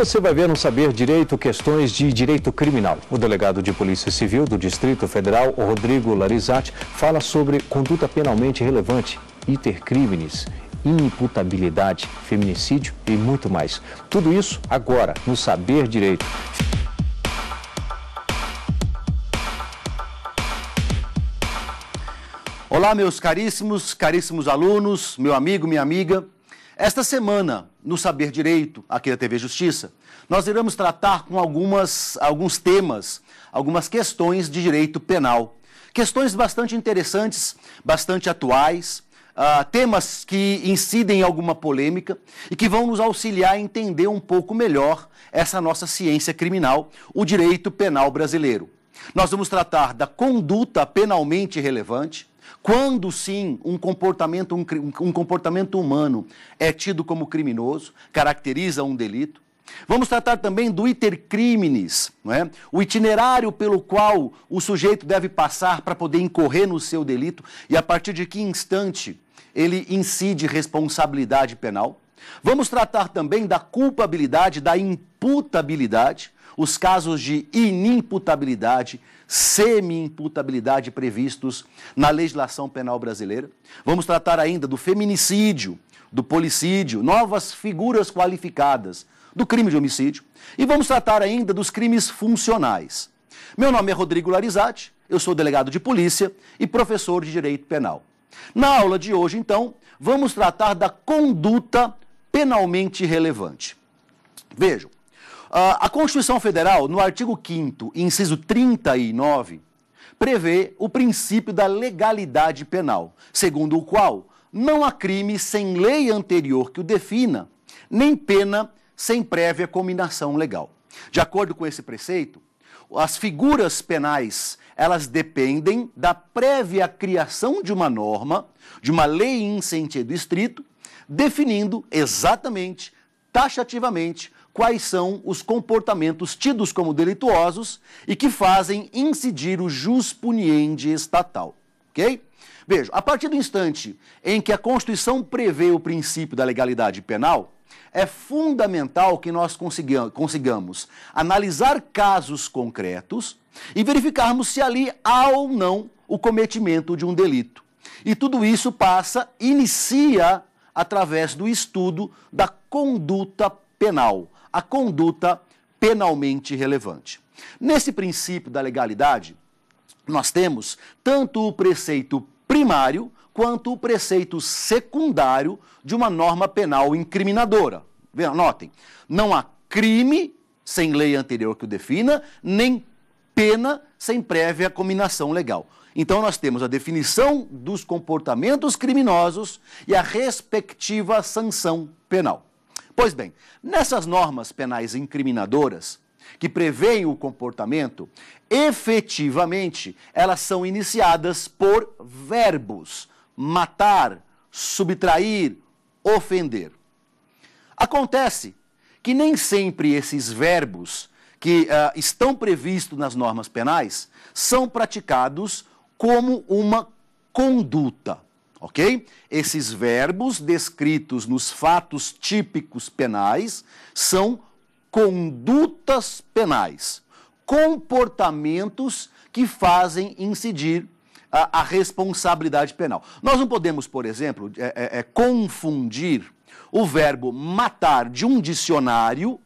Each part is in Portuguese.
Você vai ver no Saber Direito questões de direito criminal. O delegado de Polícia Civil do Distrito Federal, Rodrigo Larizati, fala sobre conduta penalmente relevante, intercrimes, imputabilidade, feminicídio e muito mais. Tudo isso agora no Saber Direito. Olá, meus caríssimos, caríssimos alunos, meu amigo, minha amiga. Esta semana, no Saber Direito, aqui da TV Justiça, nós iremos tratar com algumas, alguns temas, algumas questões de direito penal. Questões bastante interessantes, bastante atuais, uh, temas que incidem em alguma polêmica e que vão nos auxiliar a entender um pouco melhor essa nossa ciência criminal, o direito penal brasileiro. Nós vamos tratar da conduta penalmente relevante, quando sim um comportamento, um, um comportamento humano é tido como criminoso, caracteriza um delito, Vamos tratar também do criminis, não é? o itinerário pelo qual o sujeito deve passar para poder incorrer no seu delito e a partir de que instante ele incide responsabilidade penal. Vamos tratar também da culpabilidade, da imputabilidade, os casos de inimputabilidade, semi-imputabilidade previstos na legislação penal brasileira. Vamos tratar ainda do feminicídio, do policídio, novas figuras qualificadas do crime de homicídio. E vamos tratar ainda dos crimes funcionais. Meu nome é Rodrigo Larizati, eu sou delegado de polícia e professor de direito penal. Na aula de hoje, então, vamos tratar da conduta penalmente relevante. Vejam, ah, a Constituição Federal, no artigo 5, inciso 39, prevê o princípio da legalidade penal, segundo o qual não há crime sem lei anterior que o defina, nem pena sem prévia combinação legal. De acordo com esse preceito, as figuras penais, elas dependem da prévia criação de uma norma, de uma lei em sentido estrito, definindo exatamente, taxativamente, quais são os comportamentos tidos como delituosos e que fazem incidir o jus puniendi estatal, ok? Veja, a partir do instante em que a Constituição prevê o princípio da legalidade penal, é fundamental que nós consigamos analisar casos concretos e verificarmos se ali há ou não o cometimento de um delito. E tudo isso passa, inicia através do estudo da conduta penal, a conduta penalmente relevante. Nesse princípio da legalidade, nós temos tanto o preceito primário quanto o preceito secundário de uma norma penal incriminadora. Notem, não há crime sem lei anterior que o defina, nem pena sem prévia combinação legal. Então, nós temos a definição dos comportamentos criminosos e a respectiva sanção penal. Pois bem, nessas normas penais incriminadoras, que prevêem o comportamento, efetivamente elas são iniciadas por verbos: matar, subtrair, ofender. Acontece que nem sempre esses verbos que uh, estão previstos nas normas penais são praticados como uma conduta ok? Esses verbos descritos nos fatos típicos penais são condutas penais, comportamentos que fazem incidir a, a responsabilidade penal. Nós não podemos, por exemplo, é, é, é confundir o verbo matar de um dicionário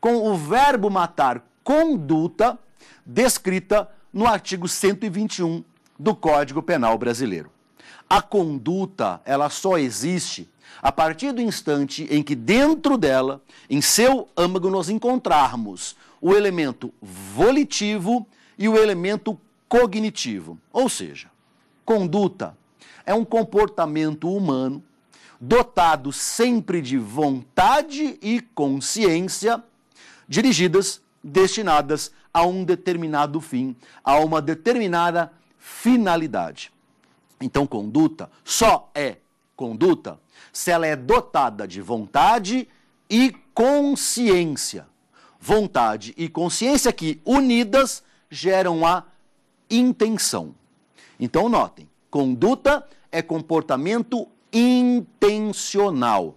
com o verbo matar conduta descrita no artigo 121 do Código Penal Brasileiro. A conduta, ela só existe a partir do instante em que dentro dela, em seu âmago, nós encontrarmos o elemento volitivo e o elemento cognitivo. Ou seja, conduta é um comportamento humano dotado sempre de vontade e consciência dirigidas, destinadas a um determinado fim, a uma determinada finalidade. Então, conduta só é conduta se ela é dotada de vontade e consciência. Vontade e consciência que, unidas, geram a intenção. Então, notem: conduta é comportamento intencional,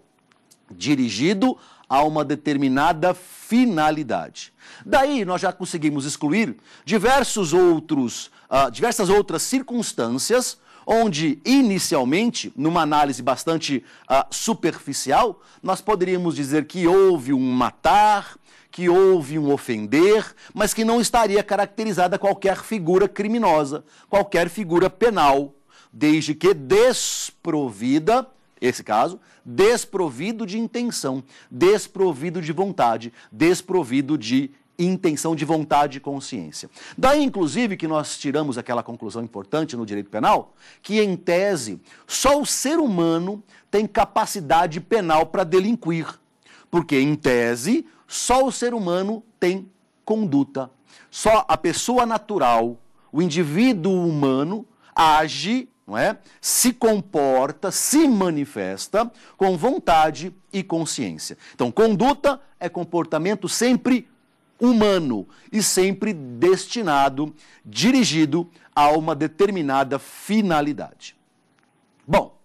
dirigido a uma determinada finalidade. Daí nós já conseguimos excluir diversos outros, uh, diversas outras circunstâncias onde inicialmente, numa análise bastante uh, superficial, nós poderíamos dizer que houve um matar, que houve um ofender, mas que não estaria caracterizada qualquer figura criminosa, qualquer figura penal, desde que desprovida esse caso, desprovido de intenção, desprovido de vontade, desprovido de intenção de vontade e consciência. Daí, inclusive, que nós tiramos aquela conclusão importante no direito penal, que, em tese, só o ser humano tem capacidade penal para delinquir. Porque, em tese, só o ser humano tem conduta. Só a pessoa natural, o indivíduo humano, age é? Se comporta, se manifesta com vontade e consciência. Então, conduta é comportamento sempre humano e sempre destinado, dirigido a uma determinada finalidade. Bom,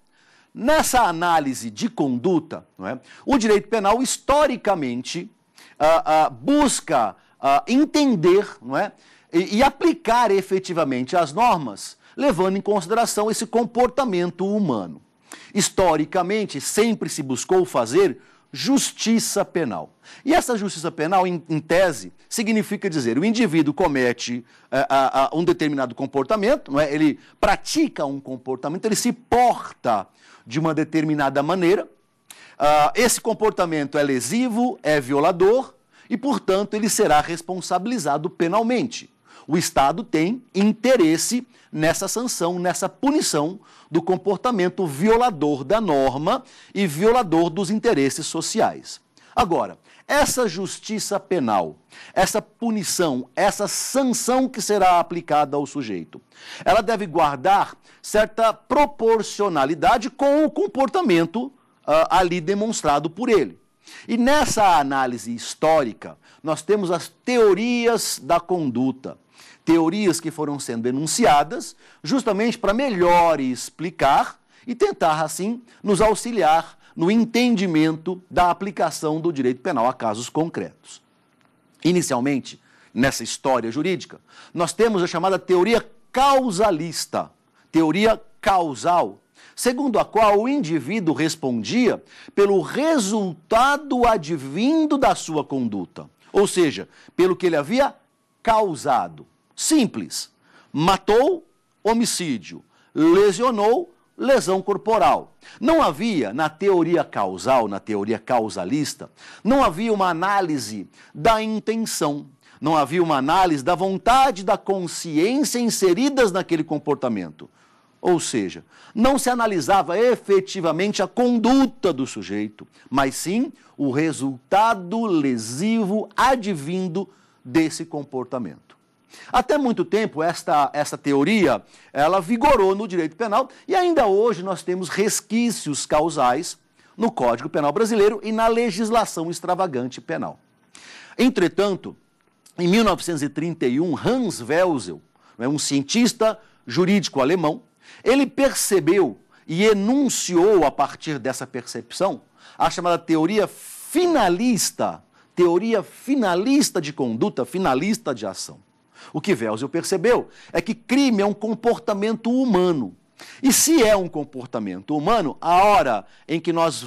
nessa análise de conduta, é, o direito penal historicamente ah, ah, busca ah, entender é, e, e aplicar efetivamente as normas, levando em consideração esse comportamento humano. Historicamente, sempre se buscou fazer justiça penal. E essa justiça penal, em, em tese, significa dizer o indivíduo comete eh, a, a, um determinado comportamento, não é? ele pratica um comportamento, ele se porta de uma determinada maneira. Ah, esse comportamento é lesivo, é violador e, portanto, ele será responsabilizado penalmente. O Estado tem interesse nessa sanção, nessa punição do comportamento violador da norma e violador dos interesses sociais. Agora, essa justiça penal, essa punição, essa sanção que será aplicada ao sujeito, ela deve guardar certa proporcionalidade com o comportamento uh, ali demonstrado por ele. E nessa análise histórica, nós temos as teorias da conduta teorias que foram sendo enunciadas, justamente para melhor explicar e tentar, assim, nos auxiliar no entendimento da aplicação do direito penal a casos concretos. Inicialmente, nessa história jurídica, nós temos a chamada teoria causalista, teoria causal, segundo a qual o indivíduo respondia pelo resultado advindo da sua conduta, ou seja, pelo que ele havia causado. Simples. Matou, homicídio. Lesionou, lesão corporal. Não havia, na teoria causal, na teoria causalista, não havia uma análise da intenção. Não havia uma análise da vontade da consciência inseridas naquele comportamento. Ou seja, não se analisava efetivamente a conduta do sujeito, mas sim o resultado lesivo advindo desse comportamento. Até muito tempo, esta, esta teoria ela vigorou no direito penal e ainda hoje nós temos resquícios causais no Código Penal Brasileiro e na legislação extravagante penal. Entretanto, em 1931, Hans Welzel, né, um cientista jurídico alemão, ele percebeu e enunciou a partir dessa percepção a chamada teoria finalista, teoria finalista de conduta, finalista de ação. O que Velzel percebeu é que crime é um comportamento humano. E se é um comportamento humano, a hora em que nós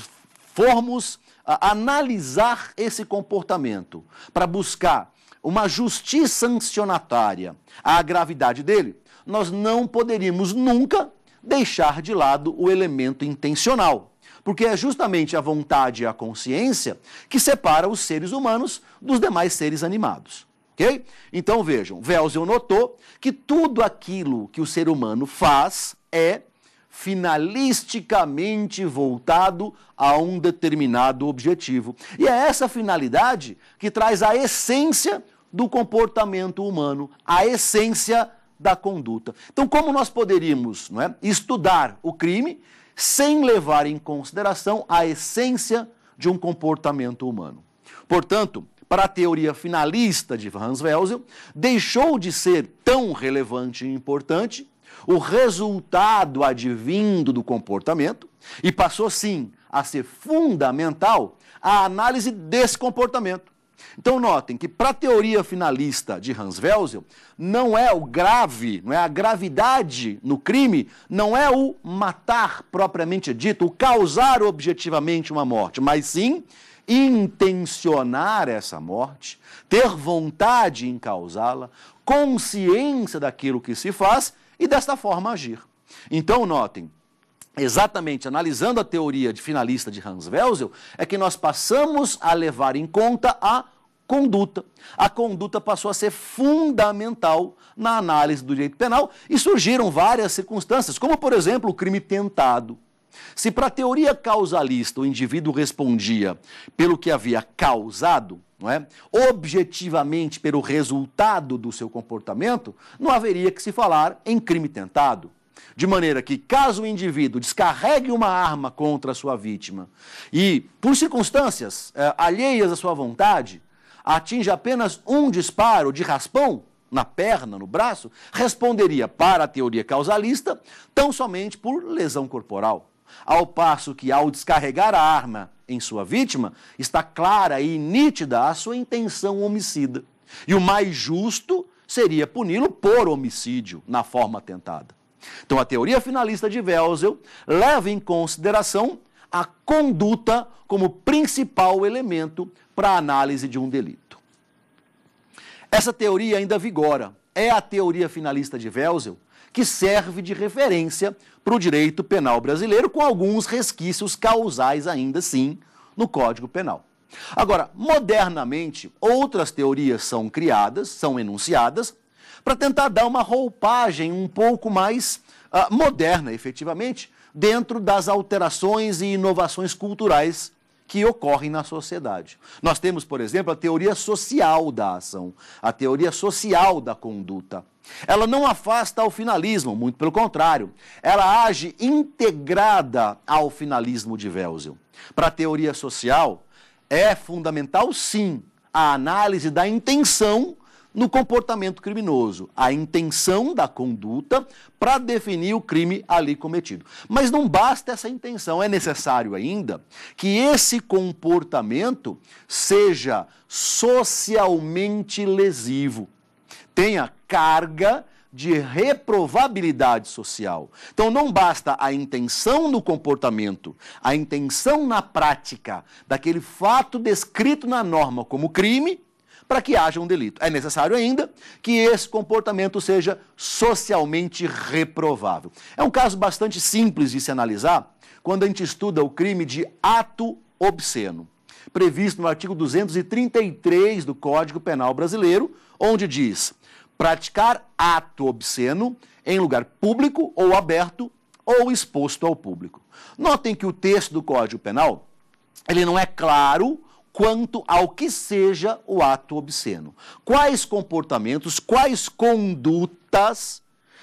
formos analisar esse comportamento para buscar uma justiça sancionatária à gravidade dele, nós não poderíamos nunca deixar de lado o elemento intencional. Porque é justamente a vontade e a consciência que separa os seres humanos dos demais seres animados ok? Então vejam, Velzel notou que tudo aquilo que o ser humano faz é finalisticamente voltado a um determinado objetivo. E é essa finalidade que traz a essência do comportamento humano, a essência da conduta. Então, como nós poderíamos é, estudar o crime sem levar em consideração a essência de um comportamento humano? Portanto, para a teoria finalista de Hans Welsel, deixou de ser tão relevante e importante o resultado advindo do comportamento e passou sim a ser fundamental a análise desse comportamento. Então notem que para a teoria finalista de Hans Welsel, não é o grave, não é a gravidade no crime, não é o matar propriamente dito, o causar objetivamente uma morte, mas sim intencionar essa morte, ter vontade em causá-la, consciência daquilo que se faz e desta forma agir. Então, notem, exatamente analisando a teoria de finalista de Hans Welzel, é que nós passamos a levar em conta a conduta. A conduta passou a ser fundamental na análise do direito penal e surgiram várias circunstâncias, como por exemplo o crime tentado. Se para a teoria causalista o indivíduo respondia pelo que havia causado, não é? objetivamente pelo resultado do seu comportamento, não haveria que se falar em crime tentado. De maneira que, caso o indivíduo descarregue uma arma contra a sua vítima e, por circunstâncias eh, alheias à sua vontade, atinja apenas um disparo de raspão na perna, no braço, responderia, para a teoria causalista, tão somente por lesão corporal ao passo que, ao descarregar a arma em sua vítima, está clara e nítida a sua intenção homicida. E o mais justo seria puni-lo por homicídio na forma tentada. Então, a teoria finalista de Welzel leva em consideração a conduta como principal elemento para a análise de um delito. Essa teoria ainda vigora. É a teoria finalista de Welzel que serve de referência para o direito penal brasileiro, com alguns resquícios causais ainda sim no Código Penal. Agora, modernamente, outras teorias são criadas, são enunciadas, para tentar dar uma roupagem um pouco mais uh, moderna, efetivamente, dentro das alterações e inovações culturais que ocorrem na sociedade. Nós temos, por exemplo, a teoria social da ação, a teoria social da conduta. Ela não afasta ao finalismo, muito pelo contrário, ela age integrada ao finalismo de Welzel. Para a teoria social, é fundamental sim a análise da intenção no comportamento criminoso, a intenção da conduta para definir o crime ali cometido. Mas não basta essa intenção, é necessário ainda que esse comportamento seja socialmente lesivo tem a carga de reprovabilidade social. Então não basta a intenção no comportamento, a intenção na prática daquele fato descrito na norma como crime para que haja um delito. É necessário ainda que esse comportamento seja socialmente reprovável. É um caso bastante simples de se analisar quando a gente estuda o crime de ato obsceno previsto no artigo 233 do Código Penal Brasileiro, onde diz: praticar ato obsceno em lugar público ou aberto ou exposto ao público. Notem que o texto do Código Penal, ele não é claro quanto ao que seja o ato obsceno. Quais comportamentos, quais condutas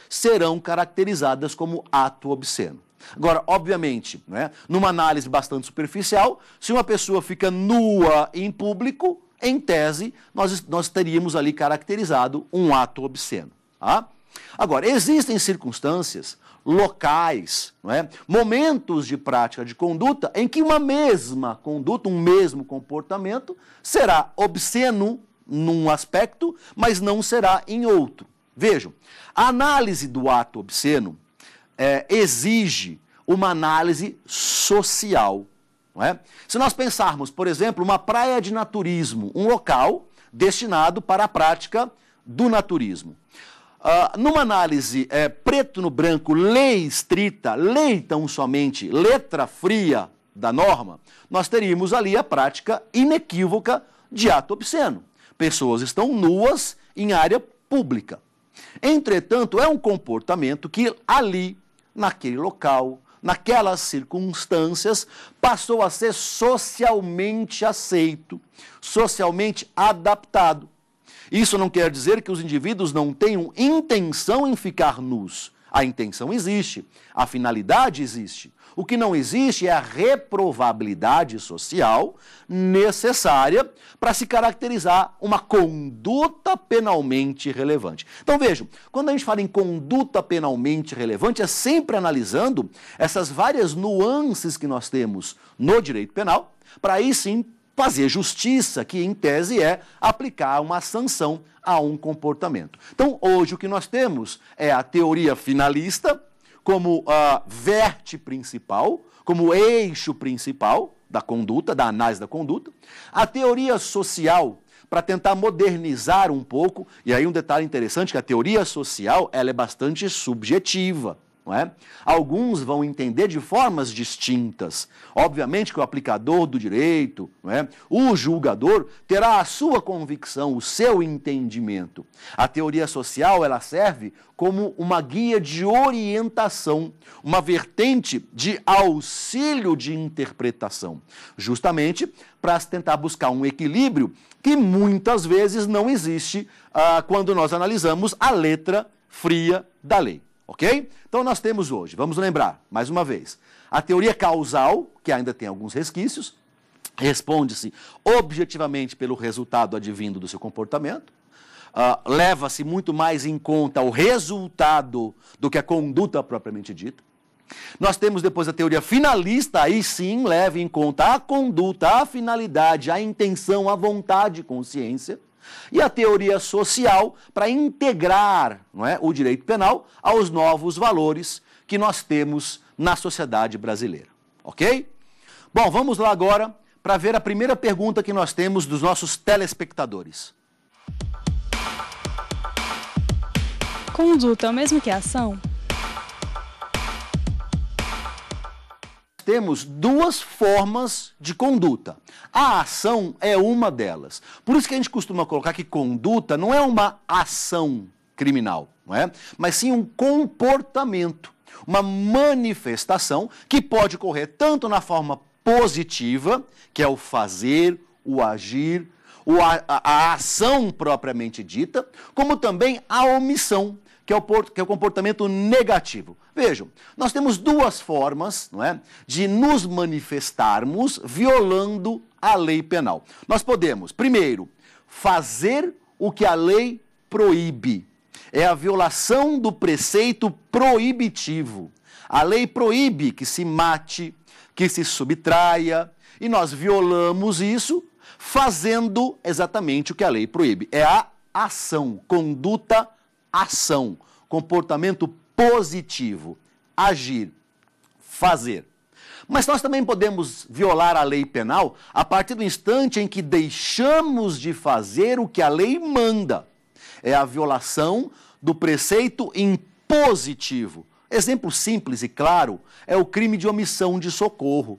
serão caracterizadas como ato obsceno. Agora, obviamente, né, numa análise bastante superficial, se uma pessoa fica nua em público, em tese, nós, nós teríamos ali caracterizado um ato obsceno. Tá? Agora, existem circunstâncias, locais, não é? momentos de prática de conduta em que uma mesma conduta, um mesmo comportamento será obsceno num aspecto, mas não será em outro. Vejam, a análise do ato obsceno é, exige uma análise social. É? Se nós pensarmos, por exemplo, uma praia de naturismo, um local destinado para a prática do naturismo. Uh, numa análise é, preto no branco, lei estrita, lei tão somente, letra fria da norma, nós teríamos ali a prática inequívoca de ato obsceno. Pessoas estão nuas em área pública. Entretanto, é um comportamento que ali, naquele local, naquelas circunstâncias, passou a ser socialmente aceito, socialmente adaptado. Isso não quer dizer que os indivíduos não tenham intenção em ficar nus. A intenção existe, a finalidade existe. O que não existe é a reprovabilidade social necessária para se caracterizar uma conduta penalmente relevante. Então vejam, quando a gente fala em conduta penalmente relevante, é sempre analisando essas várias nuances que nós temos no direito penal, para aí sim fazer justiça, que em tese é aplicar uma sanção a um comportamento. Então, hoje o que nós temos é a teoria finalista, como uh, verte principal, como eixo principal da conduta, da análise da conduta, a teoria social para tentar modernizar um pouco, e aí um detalhe interessante que a teoria social ela é bastante subjetiva. Não é? Alguns vão entender de formas distintas. Obviamente que o aplicador do direito, não é? o julgador, terá a sua convicção, o seu entendimento. A teoria social ela serve como uma guia de orientação, uma vertente de auxílio de interpretação, justamente para tentar buscar um equilíbrio que muitas vezes não existe ah, quando nós analisamos a letra fria da lei. Ok? Então nós temos hoje, vamos lembrar, mais uma vez, a teoria causal, que ainda tem alguns resquícios, responde-se objetivamente pelo resultado advindo do seu comportamento. Uh, leva-se muito mais em conta o resultado do que a conduta propriamente dita. Nós temos depois a teoria finalista, aí sim leva em conta a conduta, a finalidade, a intenção, a vontade, consciência e a teoria social para integrar não é, o direito penal aos novos valores que nós temos na sociedade brasileira. Ok? Bom, vamos lá agora para ver a primeira pergunta que nós temos dos nossos telespectadores. Conduta é o mesmo que ação? temos duas formas de conduta. A ação é uma delas. Por isso que a gente costuma colocar que conduta não é uma ação criminal, não é? Mas sim um comportamento, uma manifestação que pode ocorrer tanto na forma positiva, que é o fazer, o agir, a, ação propriamente dita, como também a omissão, que é o é comportamento negativo. Vejam, nós temos duas formas não é, de nos manifestarmos violando a lei penal. Nós podemos, primeiro, fazer o que a lei proíbe. É a violação do preceito proibitivo. A lei proíbe que se mate, que se subtraia, e nós violamos isso fazendo exatamente o que a lei proíbe. É a ação, conduta, ação, comportamento positivo, agir, fazer. Mas nós também podemos violar a lei penal a partir do instante em que deixamos de fazer o que a lei manda. É a violação do preceito impositivo. Exemplo simples e claro é o crime de omissão de socorro.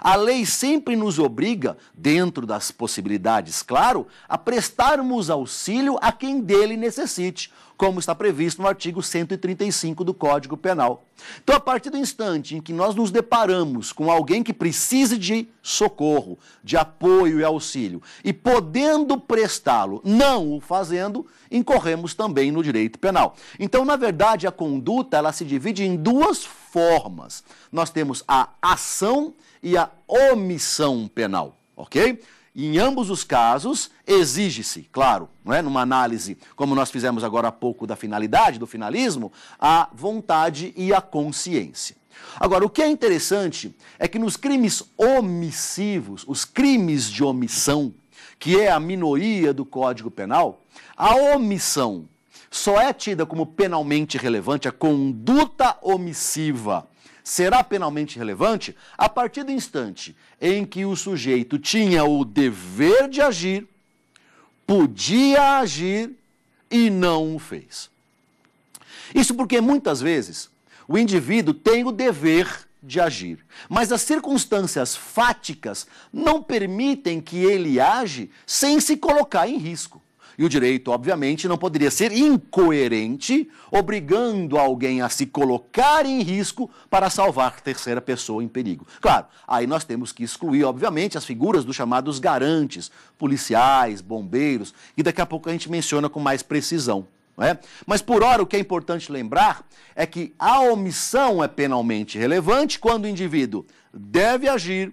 A lei sempre nos obriga, dentro das possibilidades, claro, a prestarmos auxílio a quem dele necessite, como está previsto no artigo 135 do Código Penal. Então, a partir do instante em que nós nos deparamos com alguém que precise de socorro, de apoio e auxílio, e podendo prestá-lo, não o fazendo, incorremos também no direito penal. Então, na verdade, a conduta ela se divide em duas formas. Nós temos a ação e a omissão penal, ok? Em ambos os casos, exige-se, claro, não é? numa análise, como nós fizemos agora há pouco, da finalidade, do finalismo, a vontade e a consciência. Agora, o que é interessante é que nos crimes omissivos, os crimes de omissão, que é a minoria do Código Penal, a omissão só é tida como penalmente relevante a conduta omissiva será penalmente relevante a partir do instante em que o sujeito tinha o dever de agir, podia agir e não o fez. Isso porque muitas vezes o indivíduo tem o dever de agir, mas as circunstâncias fáticas não permitem que ele age sem se colocar em risco. E o direito, obviamente, não poderia ser incoerente, obrigando alguém a se colocar em risco para salvar terceira pessoa em perigo. Claro, aí nós temos que excluir, obviamente, as figuras dos chamados garantes, policiais, bombeiros, e daqui a pouco a gente menciona com mais precisão. É? Mas por hora o que é importante lembrar é que a omissão é penalmente relevante quando o indivíduo deve agir,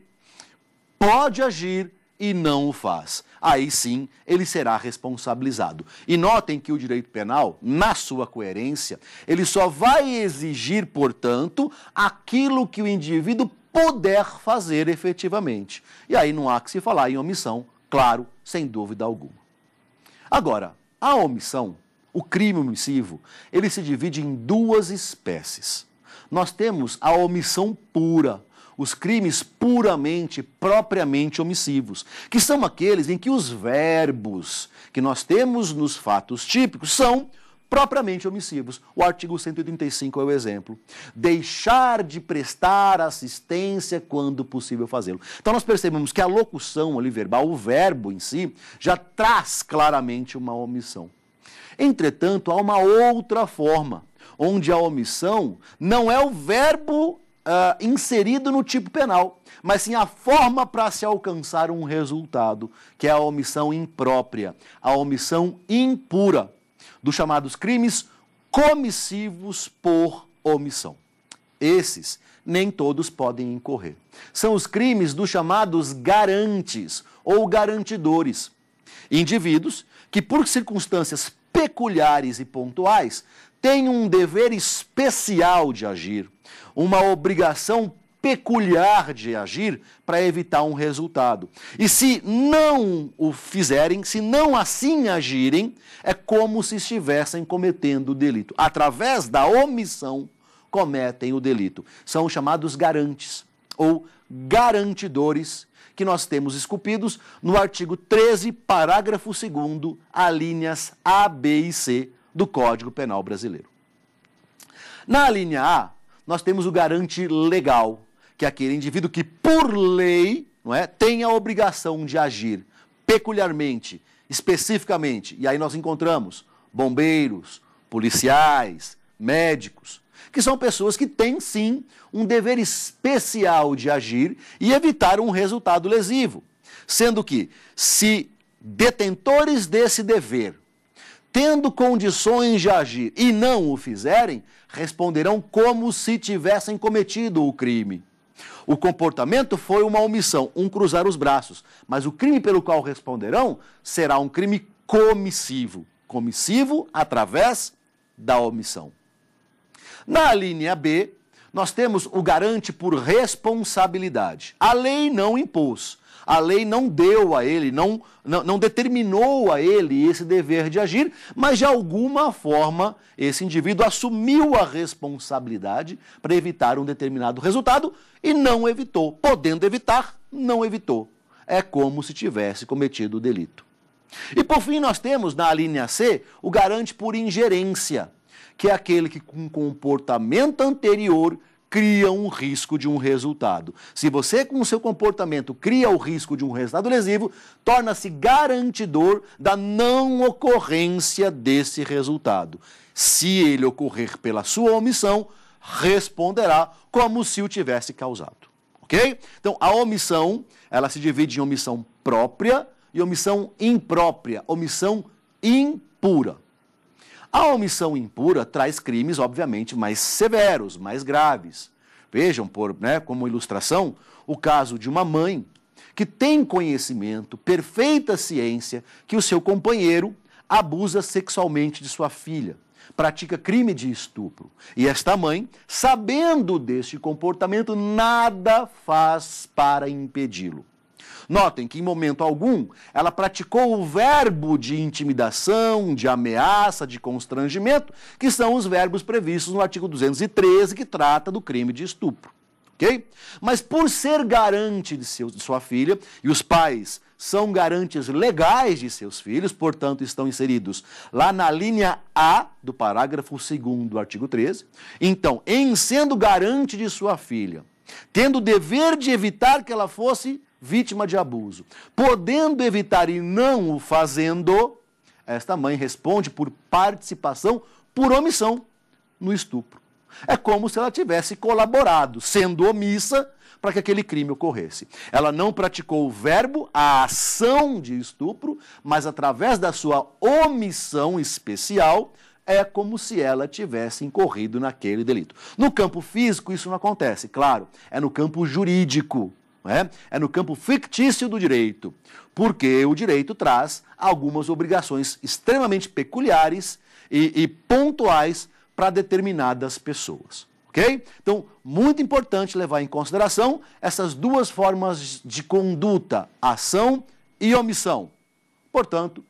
pode agir e não o faz aí sim ele será responsabilizado. E notem que o direito penal, na sua coerência, ele só vai exigir, portanto, aquilo que o indivíduo puder fazer efetivamente. E aí não há que se falar em omissão, claro, sem dúvida alguma. Agora, a omissão, o crime omissivo, ele se divide em duas espécies. Nós temos a omissão pura, os crimes puramente, propriamente omissivos, que são aqueles em que os verbos que nós temos nos fatos típicos são propriamente omissivos. O artigo 135 é o exemplo. Deixar de prestar assistência quando possível fazê-lo. Então nós percebemos que a locução ali verbal, o verbo em si, já traz claramente uma omissão. Entretanto, há uma outra forma, onde a omissão não é o verbo uh, inserido no tipo penal, mas sim a forma para se alcançar um resultado, que é a omissão imprópria, a omissão impura, dos chamados crimes comissivos por omissão. Esses nem todos podem incorrer. São os crimes dos chamados garantes ou garantidores, indivíduos que, por circunstâncias peculiares e pontuais, têm um dever especial de agir, uma obrigação peculiar de agir para evitar um resultado. E se não o fizerem, se não assim agirem, é como se estivessem cometendo o delito. Através da omissão, cometem o delito. São chamados garantes ou garantidores que nós temos esculpidos no artigo 13, parágrafo 2, alíneas A, B e C do Código Penal Brasileiro. Na linha A, nós temos o garante legal, que é aquele indivíduo que, por lei, não é, tem a obrigação de agir peculiarmente, especificamente. E aí nós encontramos bombeiros, policiais, médicos, que são pessoas que têm sim um dever especial de agir e evitar um resultado lesivo. Sendo que, se detentores desse dever, tendo condições de agir e não o fizerem, responderão como se tivessem cometido o crime. O comportamento foi uma omissão, um cruzar os braços, mas o crime pelo qual responderão será um crime comissivo. Comissivo através da omissão. Na linha B, nós temos o garante por responsabilidade. A lei não impôs, a lei não deu a ele, não, não, não, determinou a ele esse dever de agir, mas de alguma forma esse indivíduo assumiu a responsabilidade para evitar um determinado resultado e não evitou. Podendo evitar, não evitou. É como se tivesse cometido o delito. E por fim, nós temos na linha C o garante por ingerência que é aquele que com comportamento anterior cria um risco de um resultado. Se você, com o seu comportamento, cria o risco de um resultado lesivo, torna-se garantidor da não ocorrência desse resultado. Se ele ocorrer pela sua omissão, responderá como se o tivesse causado. Ok? Então, a omissão, ela se divide em omissão própria e omissão imprópria, omissão impura. A omissão impura traz crimes, obviamente, mais severos, mais graves. Vejam, por, né, como ilustração, o caso de uma mãe que tem conhecimento, perfeita ciência, que o seu companheiro abusa sexualmente de sua filha, pratica crime de estupro. E esta mãe, sabendo deste comportamento, nada faz para impedi-lo. Notem que em momento algum ela praticou o verbo de intimidação, de ameaça, de constrangimento, que são os verbos previstos no artigo 213 que trata do crime de estupro. Okay? Mas por ser garante de, seu, de sua filha e os pais são garantes legais de seus filhos, portanto, estão inseridos lá na linha A do parágrafo 2 do artigo 13. Então, em sendo garante de sua filha, tendo o dever de evitar que ela fosse vítima de abuso, podendo evitar e não o fazendo, esta mãe responde por participação por omissão no estupro. É como se ela tivesse colaborado, sendo omissa, para que aquele crime ocorresse. Ela não praticou o verbo, a ação de estupro, mas através da sua omissão especial, é como se ela tivesse incorrido naquele delito. No campo físico, isso não acontece, claro, é no campo jurídico é? é no campo fictício do direito, porque o direito traz algumas obrigações extremamente peculiares e, e pontuais para determinadas pessoas. Ok? Então, muito importante levar em consideração essas duas formas de conduta, ação e omissão. Portanto,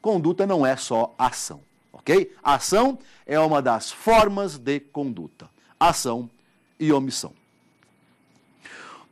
conduta não é só ação, ok? Ação é uma das formas de conduta, ação e omissão.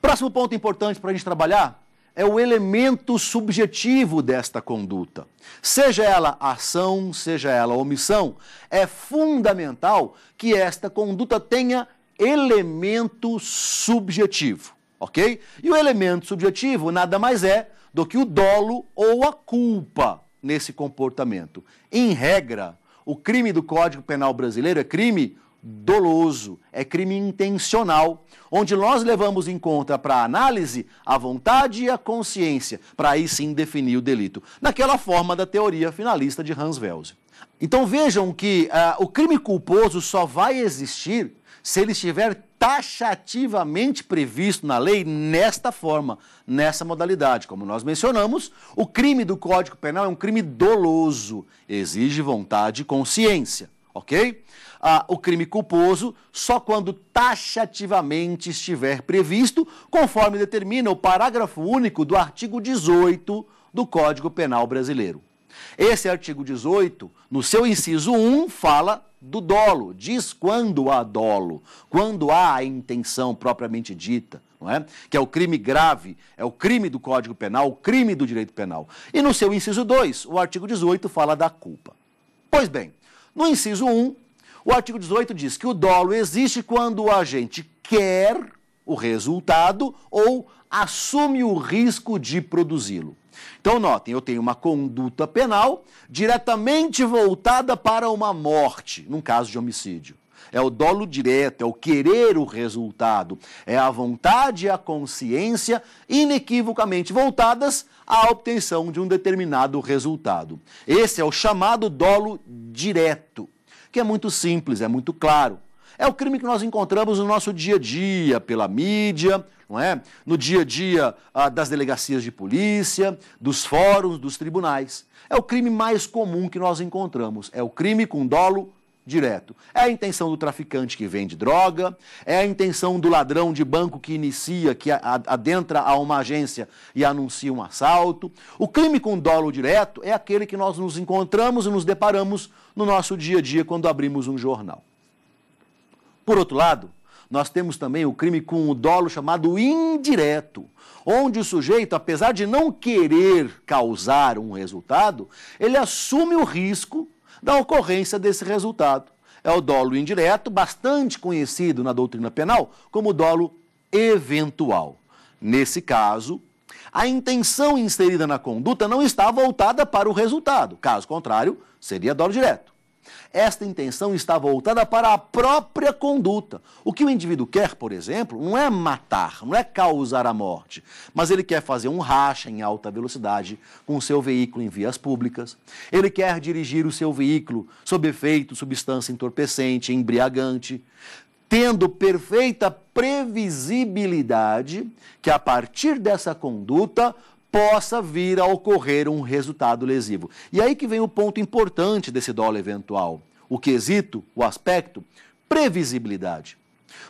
Próximo ponto importante para a gente trabalhar é o elemento subjetivo desta conduta. Seja ela ação, seja ela omissão, é fundamental que esta conduta tenha elemento subjetivo, ok? E o elemento subjetivo nada mais é do que o dolo ou a culpa nesse comportamento. Em regra, o crime do Código Penal Brasileiro é crime doloso, é crime intencional, onde nós levamos em conta para análise a vontade e a consciência, para aí sim definir o delito, naquela forma da teoria finalista de Hans Welze. Então vejam que uh, o crime culposo só vai existir se ele estiver taxativamente previsto na lei nesta forma, nessa modalidade. Como nós mencionamos, o crime do Código Penal é um crime doloso, exige vontade e consciência ok? Ah, o crime culposo só quando taxativamente estiver previsto, conforme determina o parágrafo único do artigo 18 do Código Penal Brasileiro. Esse artigo 18, no seu inciso 1, fala do dolo, diz quando há dolo, quando há a intenção propriamente dita, não é? Que é o crime grave, é o crime do Código Penal, o crime do direito penal. E no seu inciso 2, o artigo 18 fala da culpa. Pois bem, no inciso 1, o artigo 18 diz que o dolo existe quando o agente quer o resultado ou assume o risco de produzi-lo. Então, notem, eu tenho uma conduta penal diretamente voltada para uma morte, num caso de homicídio é o dolo direto, é o querer o resultado, é a vontade e a consciência inequivocamente voltadas à obtenção de um determinado resultado. Esse é o chamado dolo direto, que é muito simples, é muito claro. É o crime que nós encontramos no nosso dia a dia, pela mídia, não é? No dia a dia ah, das delegacias de polícia, dos fóruns, dos tribunais. É o crime mais comum que nós encontramos. É o crime com dolo direto. É a intenção do traficante que vende droga, é a intenção do ladrão de banco que inicia, que adentra a uma agência e anuncia um assalto. O crime com dolo direto é aquele que nós nos encontramos e nos deparamos no nosso dia a dia quando abrimos um jornal. Por outro lado, nós temos também o crime com o dolo chamado indireto, onde o sujeito, apesar de não querer causar um resultado, ele assume o risco da ocorrência desse resultado. É o dolo indireto, bastante conhecido na doutrina penal como dolo eventual. Nesse caso, a intenção inserida na conduta não está voltada para o resultado, caso contrário, seria dolo direto. Esta intenção está voltada para a própria conduta. O que o indivíduo quer, por exemplo, não é matar, não é causar a morte, mas ele quer fazer um racha em alta velocidade com o seu veículo em vias públicas, ele quer dirigir o seu veículo sob efeito substância entorpecente, embriagante, tendo perfeita previsibilidade que a partir dessa conduta possa vir a ocorrer um resultado lesivo. E aí que vem o ponto importante desse dolo eventual. O quesito, o aspecto, previsibilidade.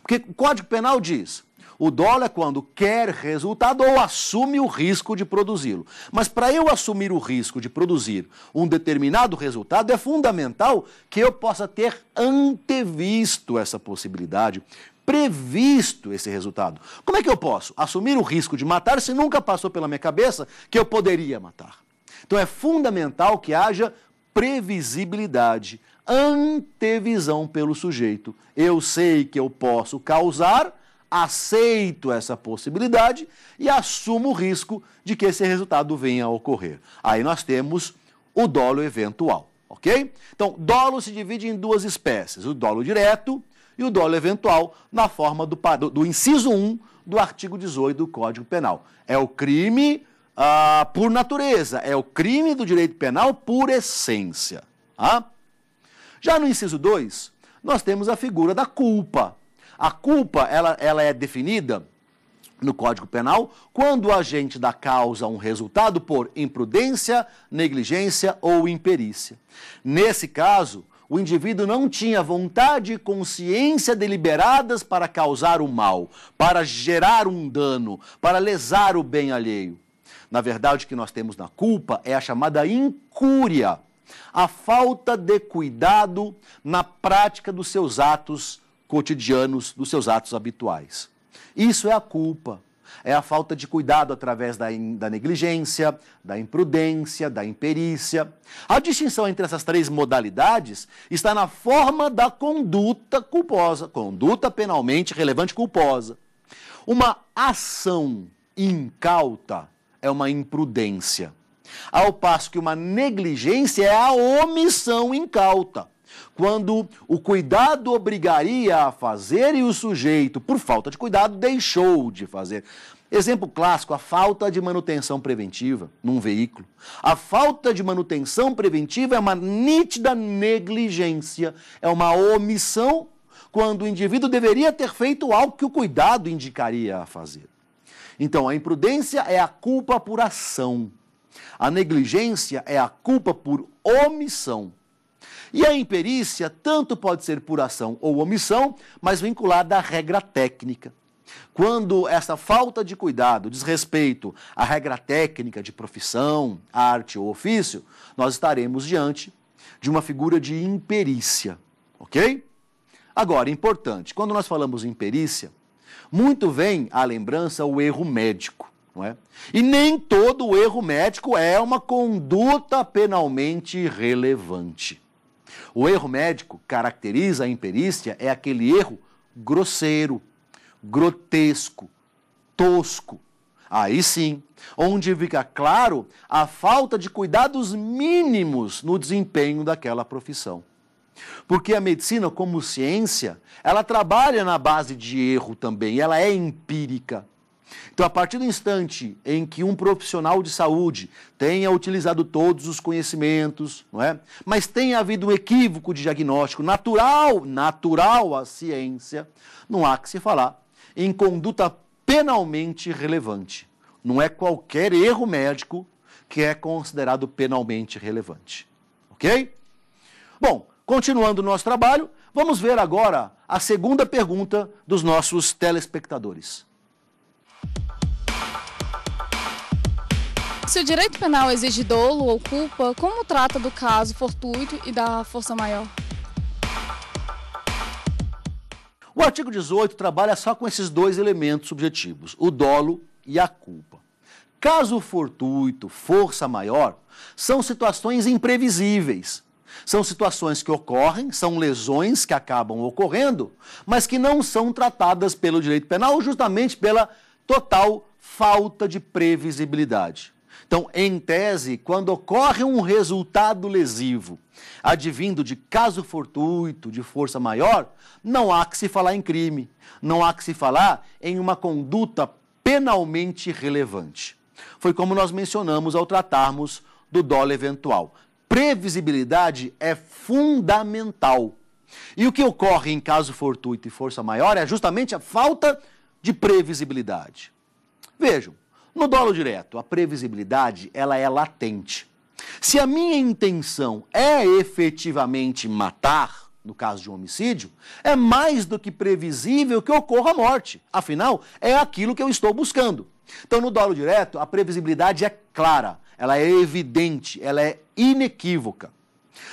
Porque o Código Penal diz: o dolo é quando quer resultado ou assume o risco de produzi-lo. Mas para eu assumir o risco de produzir um determinado resultado, é fundamental que eu possa ter antevisto essa possibilidade, previsto esse resultado. Como é que eu posso assumir o risco de matar se nunca passou pela minha cabeça que eu poderia matar? Então é fundamental que haja previsibilidade, antevisão pelo sujeito. Eu sei que eu posso causar, aceito essa possibilidade e assumo o risco de que esse resultado venha a ocorrer. Aí nós temos o dolo eventual, ok? Então, dolo se divide em duas espécies: o dolo direto e o dolo eventual na forma do, do, do inciso 1 do artigo 18 do Código Penal. É o crime ah, por natureza, é o crime do direito penal por essência. Ah? Já no inciso 2, nós temos a figura da culpa. A culpa ela, ela é definida no Código Penal quando o agente dá causa a um resultado por imprudência, negligência ou imperícia. Nesse caso, o indivíduo não tinha vontade e consciência deliberadas para causar o mal, para gerar um dano, para lesar o bem alheio. Na verdade, o que nós temos na culpa é a chamada incúria, a falta de cuidado na prática dos seus atos cotidianos, dos seus atos habituais. Isso é a culpa é a falta de cuidado através da, in, da negligência, da imprudência, da imperícia. A distinção entre essas três modalidades está na forma da conduta culposa, conduta penalmente relevante culposa. Uma ação incauta é uma imprudência, ao passo que uma negligência é a omissão incauta quando o cuidado obrigaria a fazer e o sujeito, por falta de cuidado, deixou de fazer. Exemplo clássico, a falta de manutenção preventiva num veículo. A falta de manutenção preventiva é uma nítida negligência, é uma omissão quando o indivíduo deveria ter feito algo que o cuidado indicaria a fazer. Então, a imprudência é a culpa por ação. A negligência é a culpa por omissão. E a imperícia tanto pode ser por ação ou omissão, mas vinculada à regra técnica. Quando essa falta de cuidado diz respeito à regra técnica de profissão, arte ou ofício, nós estaremos diante de uma figura de imperícia, ok? Agora, importante, quando nós falamos em perícia, muito vem à lembrança o erro médico, não é? E nem todo erro médico é uma conduta penalmente relevante. O erro médico caracteriza a imperícia é aquele erro grosseiro, grotesco, tosco. Aí sim, onde fica claro a falta de cuidados mínimos no desempenho daquela profissão. Porque a medicina, como ciência, ela trabalha na base de erro também, ela é empírica. Então, a partir do instante em que um profissional de saúde tenha utilizado todos os conhecimentos, não é? mas tenha havido um equívoco de diagnóstico natural, natural à ciência, não há que se falar em conduta penalmente relevante. Não é qualquer erro médico que é considerado penalmente relevante. Ok? Bom, continuando o nosso trabalho, vamos ver agora a segunda pergunta dos nossos telespectadores. Se o direito penal exige dolo ou culpa, como trata do caso fortuito e da força maior? O artigo 18 trabalha só com esses dois elementos subjetivos, o dolo e a culpa. Caso fortuito, força maior, são situações imprevisíveis. São situações que ocorrem, são lesões que acabam ocorrendo, mas que não são tratadas pelo direito penal justamente pela total falta de previsibilidade. Então, em tese, quando ocorre um resultado lesivo advindo de caso fortuito, de força maior, não há que se falar em crime, não há que se falar em uma conduta penalmente relevante. Foi como nós mencionamos ao tratarmos do dólar eventual. Previsibilidade é fundamental. E o que ocorre em caso fortuito e força maior é justamente a falta de previsibilidade. Vejam, no dólar direto, a previsibilidade ela é latente. Se a minha intenção é efetivamente matar, no caso de um homicídio, é mais do que previsível que ocorra a morte. Afinal, é aquilo que eu estou buscando. Então, no dólar direto, a previsibilidade é clara, ela é evidente, ela é inequívoca.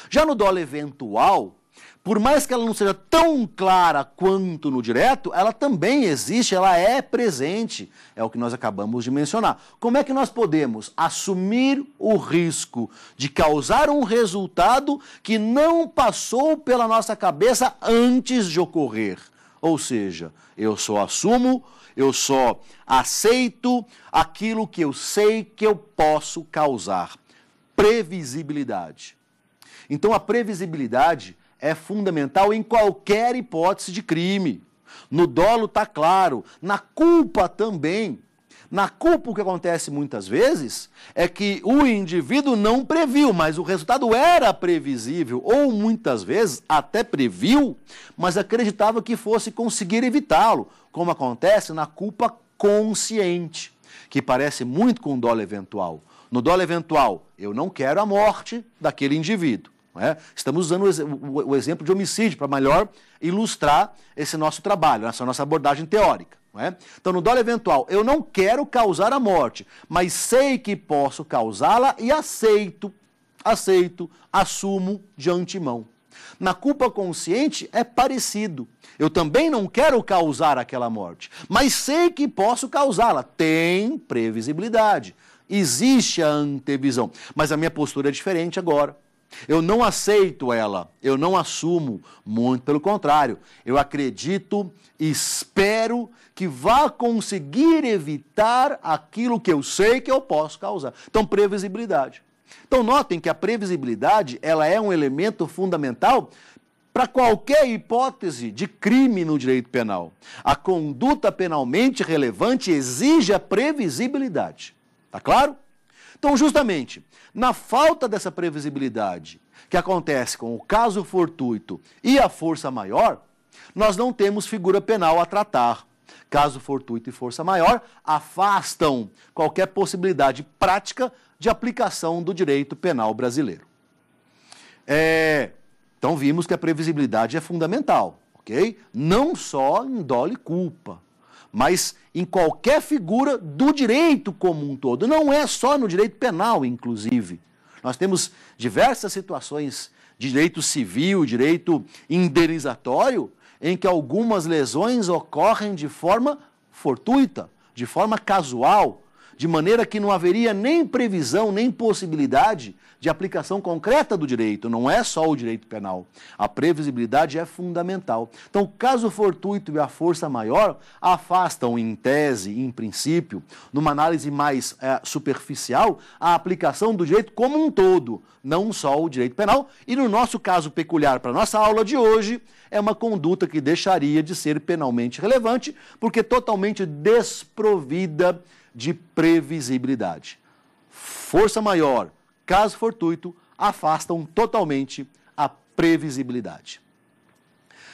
Já no dólar eventual, por mais que ela não seja tão clara quanto no direto, ela também existe, ela é presente. É o que nós acabamos de mencionar. Como é que nós podemos assumir o risco de causar um resultado que não passou pela nossa cabeça antes de ocorrer? Ou seja, eu só assumo, eu só aceito aquilo que eu sei que eu posso causar. Previsibilidade. Então, a previsibilidade é fundamental em qualquer hipótese de crime. No dolo está claro, na culpa também. Na culpa, o que acontece muitas vezes é que o indivíduo não previu, mas o resultado era previsível, ou muitas vezes até previu, mas acreditava que fosse conseguir evitá-lo, como acontece na culpa consciente, que parece muito com o dolo eventual. No dolo eventual, eu não quero a morte daquele indivíduo. É? Estamos usando o exemplo de homicídio para melhor ilustrar esse nosso trabalho, essa nossa abordagem teórica. É? Então, no dólar eventual, eu não quero causar a morte, mas sei que posso causá-la e aceito, aceito, assumo de antemão. Na culpa consciente é parecido. Eu também não quero causar aquela morte, mas sei que posso causá-la. Tem previsibilidade, existe a antevisão, mas a minha postura é diferente agora. Eu não aceito ela, eu não assumo, muito pelo contrário, eu acredito e espero que vá conseguir evitar aquilo que eu sei que eu posso causar. Então, previsibilidade. Então, notem que a previsibilidade, ela é um elemento fundamental para qualquer hipótese de crime no direito penal. A conduta penalmente relevante exige a previsibilidade. Tá claro? Então, justamente, na falta dessa previsibilidade que acontece com o caso fortuito e a força maior, nós não temos figura penal a tratar. Caso fortuito e força maior afastam qualquer possibilidade prática de aplicação do direito penal brasileiro. É, então vimos que a previsibilidade é fundamental, ok? Não só em dole culpa, mas em qualquer figura do direito como um todo. Não é só no direito penal, inclusive. Nós temos diversas situações de direito civil, direito indenizatório, em que algumas lesões ocorrem de forma fortuita, de forma casual, de maneira que não haveria nem previsão, nem possibilidade de aplicação concreta do direito, não é só o direito penal. A previsibilidade é fundamental. Então, o caso fortuito e a força maior afastam, em tese, em princípio, numa análise mais é, superficial, a aplicação do direito como um todo, não só o direito penal. E no nosso caso peculiar para a nossa aula de hoje, é uma conduta que deixaria de ser penalmente relevante, porque totalmente desprovida de previsibilidade. Força maior, caso fortuito, afastam totalmente a previsibilidade.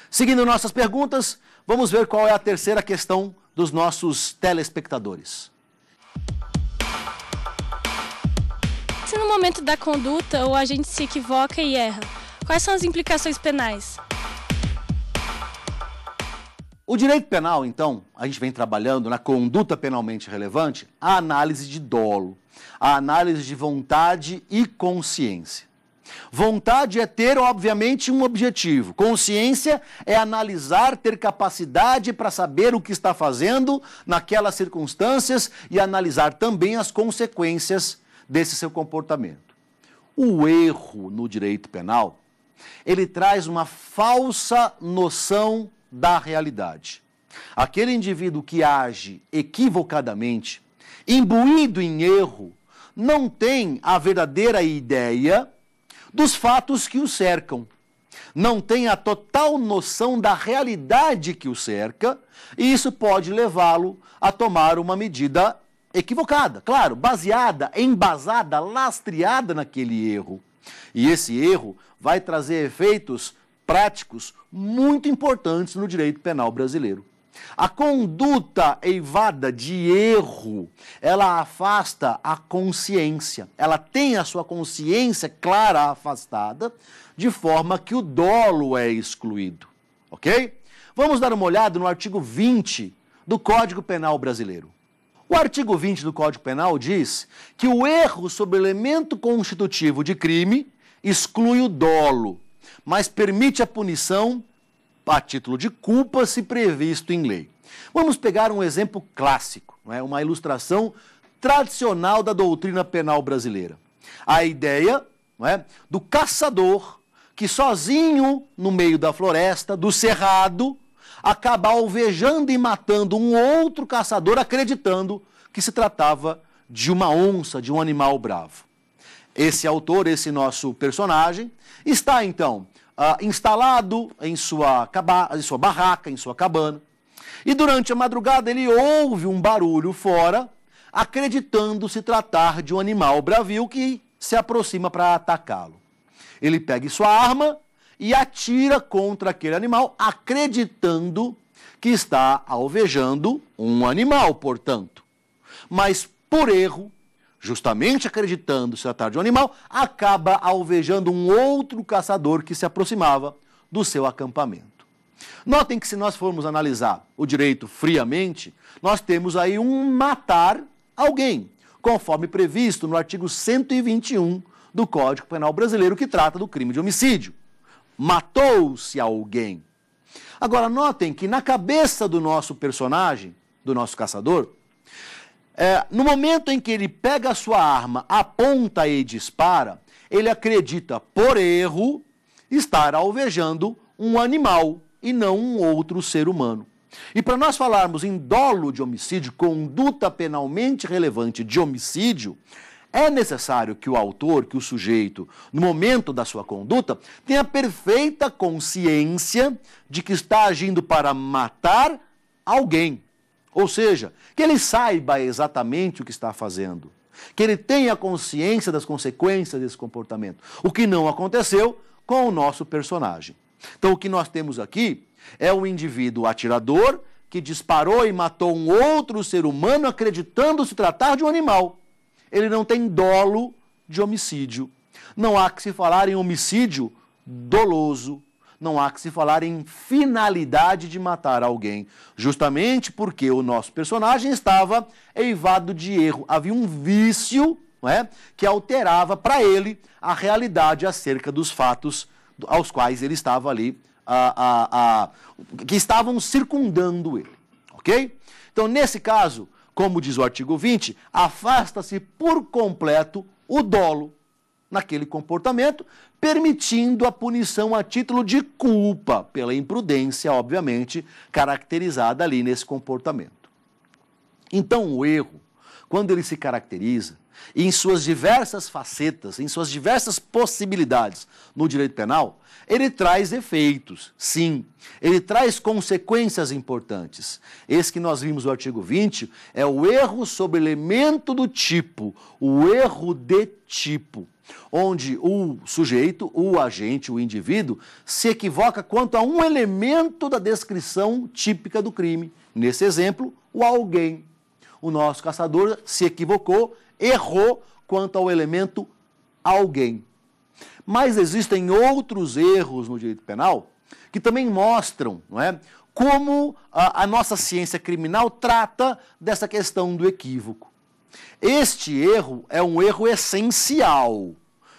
Seguindo nossas perguntas, vamos ver qual é a terceira questão dos nossos telespectadores. Se no momento da conduta o agente se equivoca e erra, quais são as implicações penais? O direito penal, então, a gente vem trabalhando na conduta penalmente relevante a análise de dolo, a análise de vontade e consciência. Vontade é ter, obviamente, um objetivo. Consciência é analisar, ter capacidade para saber o que está fazendo naquelas circunstâncias e analisar também as consequências desse seu comportamento. O erro no direito penal, ele traz uma falsa noção da realidade. Aquele indivíduo que age equivocadamente, imbuído em erro, não tem a verdadeira ideia dos fatos que o cercam. Não tem a total noção da realidade que o cerca, e isso pode levá-lo a tomar uma medida equivocada, claro, baseada, embasada, lastreada naquele erro. E esse erro vai trazer efeitos práticos muito importantes no direito penal brasileiro. A conduta eivada de erro, ela afasta a consciência. Ela tem a sua consciência clara afastada, de forma que o dolo é excluído. OK? Vamos dar uma olhada no artigo 20 do Código Penal brasileiro. O artigo 20 do Código Penal diz que o erro sobre o elemento constitutivo de crime exclui o dolo mas permite a punição a título de culpa se previsto em lei. Vamos pegar um exemplo clássico, é? uma ilustração tradicional da doutrina penal brasileira. A ideia é? do caçador que sozinho no meio da floresta, do cerrado, acaba alvejando e matando um outro caçador acreditando que se tratava de uma onça, de um animal bravo. Esse autor, esse nosso personagem, está então ah, instalado em sua, em sua barraca, em sua cabana. E durante a madrugada ele ouve um barulho fora, acreditando se tratar de um animal bravio que se aproxima para atacá-lo. Ele pega sua arma e atira contra aquele animal, acreditando que está alvejando um animal, portanto. Mas por erro, justamente acreditando se tratar de um animal, acaba alvejando um outro caçador que se aproximava do seu acampamento. Notem que se nós formos analisar o direito friamente, nós temos aí um matar alguém, conforme previsto no artigo 121 do Código Penal Brasileiro, que trata do crime de homicídio. Matou-se alguém. Agora, notem que na cabeça do nosso personagem, do nosso caçador, é, no momento em que ele pega a sua arma, aponta e dispara, ele acredita, por erro, estar alvejando um animal e não um outro ser humano. E para nós falarmos em dolo de homicídio, conduta penalmente relevante de homicídio, é necessário que o autor, que o sujeito, no momento da sua conduta, tenha perfeita consciência de que está agindo para matar alguém. Ou seja, que ele saiba exatamente o que está fazendo, que ele tenha consciência das consequências desse comportamento, o que não aconteceu com o nosso personagem. Então, o que nós temos aqui é um indivíduo atirador que disparou e matou um outro ser humano acreditando se tratar de um animal. Ele não tem dolo de homicídio. Não há que se falar em homicídio doloso não há que se falar em finalidade de matar alguém, justamente porque o nosso personagem estava eivado de erro. Havia um vício não é, que alterava para ele a realidade acerca dos fatos aos quais ele estava ali, a, a, a, que estavam circundando ele. Ok? Então, nesse caso, como diz o artigo 20, afasta-se por completo o dolo naquele comportamento, permitindo a punição a título de culpa pela imprudência, obviamente, caracterizada ali nesse comportamento. Então, o erro, quando ele se caracteriza, em suas diversas facetas, em suas diversas possibilidades no direito penal, ele traz efeitos, sim, ele traz consequências importantes. Esse que nós vimos no artigo 20 é o erro sobre elemento do tipo, o erro de tipo onde o sujeito, o agente, o indivíduo, se equivoca quanto a um elemento da descrição típica do crime. Nesse exemplo, o alguém. O nosso caçador se equivocou, errou quanto ao elemento alguém. Mas existem outros erros no direito penal que também mostram não é, como a, a nossa ciência criminal trata dessa questão do equívoco. Este erro é um erro essencial,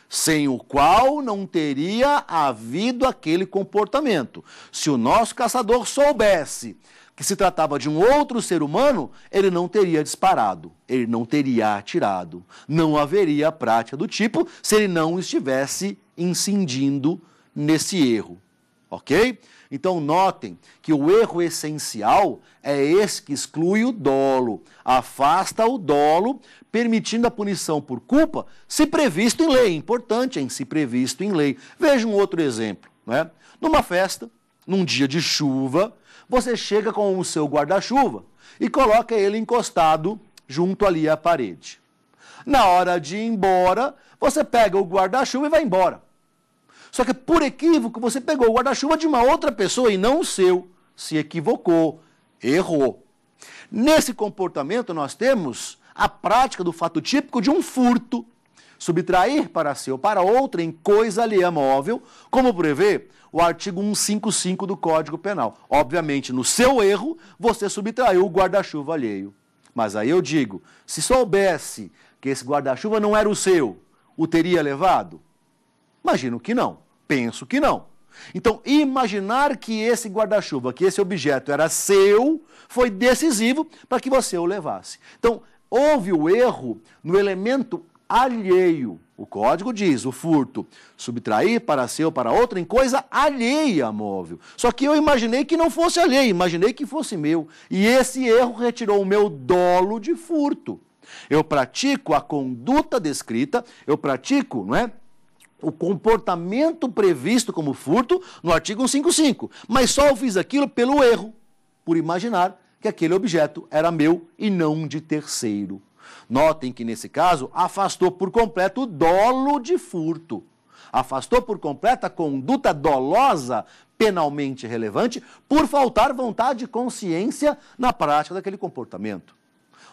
sem o qual não teria havido aquele comportamento. Se o nosso caçador soubesse que se tratava de um outro ser humano, ele não teria disparado, ele não teria atirado. Não haveria prática do tipo se ele não estivesse incidindo nesse erro. Ok? Então, notem que o erro essencial é esse que exclui o dolo, afasta o dolo, permitindo a punição por culpa, se previsto em lei. Importante, hein? Se previsto em lei. Veja um outro exemplo. Né? Numa festa, num dia de chuva, você chega com o seu guarda-chuva e coloca ele encostado junto ali à parede. Na hora de ir embora, você pega o guarda-chuva e vai embora. Só que por equívoco você pegou o guarda-chuva de uma outra pessoa e não o seu. Se equivocou, errou. Nesse comportamento nós temos a prática do fato típico de um furto, subtrair para si ou para outra em coisa alheia móvel, como prevê o artigo 155 do Código Penal. Obviamente, no seu erro, você subtraiu o guarda-chuva alheio. Mas aí eu digo, se soubesse que esse guarda-chuva não era o seu, o teria levado? Imagino que não. Penso que não. Então, imaginar que esse guarda-chuva, que esse objeto era seu, foi decisivo para que você o levasse. Então, houve o erro no elemento alheio. O código diz o furto, subtrair para seu, para outra, em coisa alheia móvel. Só que eu imaginei que não fosse alheio, imaginei que fosse meu. E esse erro retirou o meu dolo de furto. Eu pratico a conduta descrita, eu pratico não é, o comportamento previsto como furto no artigo 155, mas só eu fiz aquilo pelo erro, por imaginar que aquele objeto era meu e não de terceiro. Notem que nesse caso afastou por completo o dolo de furto. Afastou por completo a conduta dolosa penalmente relevante por faltar vontade e consciência na prática daquele comportamento.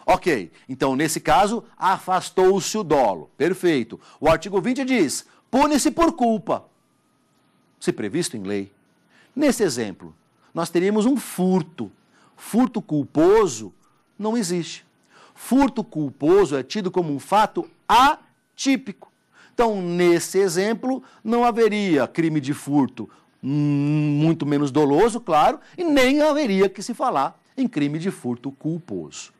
Ok, então nesse caso afastou-se o dolo. Perfeito. O artigo 20 diz: pune-se por culpa, se previsto em lei. Nesse exemplo, nós teríamos um furto. Furto culposo não existe. Furto culposo é tido como um fato atípico. Então, nesse exemplo, não haveria crime de furto hum, muito menos doloso, claro, e nem haveria que se falar em crime de furto culposo.